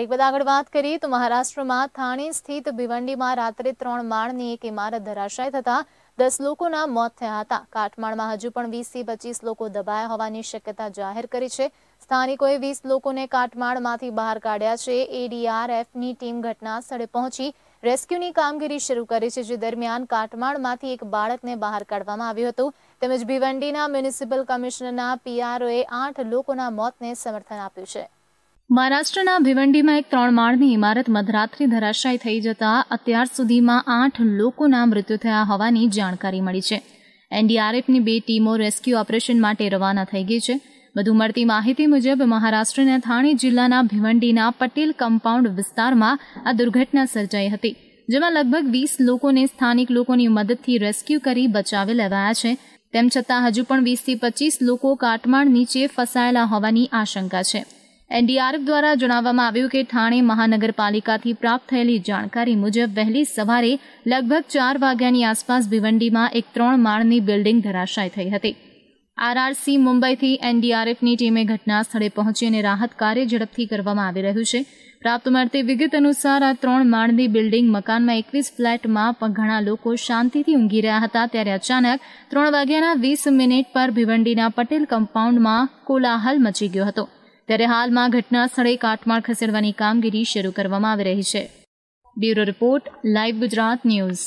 એક બધા આગળ વાત કરીએ તો મહારાષ્ટ્રમાં થાણે સ્થિત ભિવંડીમાં રાત્રે ત્રણ માળની એક ઇમારત ધરાશાય થતા દસ લોકોના મોત થયા હતા કાટમાળમાં હજુ પણ વીસ થી પચીસ લોકો દબાયા હોવાની શક્યતા જાહેર કરી છે સ્થાનિકોએ વીસ લોકોને કાટમાળમાંથી બહાર કાઢ્યા છે એડીઆરએફની ટીમ ઘટના સ્થળે પહોંચી રેસ્ક્યુની કામગીરી શરૂ કરી છે જે દરમિયાન કાટમાળમાંથી એક બાળકને બહાર કાઢવામાં આવ્યું હતું તેમજ ભિવંડીના મ્યુનિસિપલ કમિશનરના પીઆરઓએ આઠ લોકોના મોતને સમર્થન આપ્યું છે મહારાષ્ટ્રના ભિવંડીમાં એક ત્રણ માળની ઇમારત મધરાત્રી ધરાશાયી થઈ જતાં અત્યાર સુધીમાં આઠ લોકોના મૃત્યુ થયા હોવાની જાણકારી મળી છે એનડીઆરએફની બે ટીમો રેસ્ક્યુ ઓપરેશન માટે રવાના થઈ ગઈ છે વધુ મળતી માહિતી મુજબ મહારાષ્ટ્રના થાણે જિલ્લાના ભિવંડીના પટેલ કમ્પાઉન્ડ વિસ્તારમાં આ દુર્ઘટના સર્જાઈ હતી જેમાં લગભગ વીસ લોકોને સ્થાનિક લોકોની મદદથી રેસ્ક્યુ કરી બચાવી લેવાયા છે તેમ છતાં હજુ પણ વીસથી પચીસ લોકો કાટમાળ નીચે ફસાયેલા હોવાની આશંકા છે એનડીઆરએફ દ્વારા જણાવવામાં આવ્યું કે થાણે મહાનગરપાલિકાથી પ્રાપ્ત થયેલી જાણકારી મુજબ વહેલી સવારે લગભગ ચાર વાગ્યાની આસપાસ ભિવંડીમાં એક ત્રણ માળની બિલ્ડિંગ ધરાશાય થઈ હતી આરઆરસી મુંબઈથી એનડીઆરએફની ટીમે ઘટના સ્થળે પહોંચી અને રાહત કાર્ય ઝડપથી કરવામાં આવી રહ્યું છે પ્રાપ્ત મળતી વિગત અનુસાર આ ત્રણ માળની બિલ્ડિંગ મકાનમાં એકવીસ ફ્લેટમાં પણ ઘણા લોકો શાંતિથી ઊંઘી રહ્યા હતા ત્યારે અચાનક ત્રણ વાગ્યાના વીસ મિનિટ પર ભિવંડીના પટેલ કમ્પાઉન્ડમાં કોલાહલ મચી ગયો હતો ત્યારે હાલમાં ઘટના સ્થળે કાટમાળ ખસેડવાની કામગીરી શરૂ કરવામાં આવી રહી છે bureau report live Gujarat news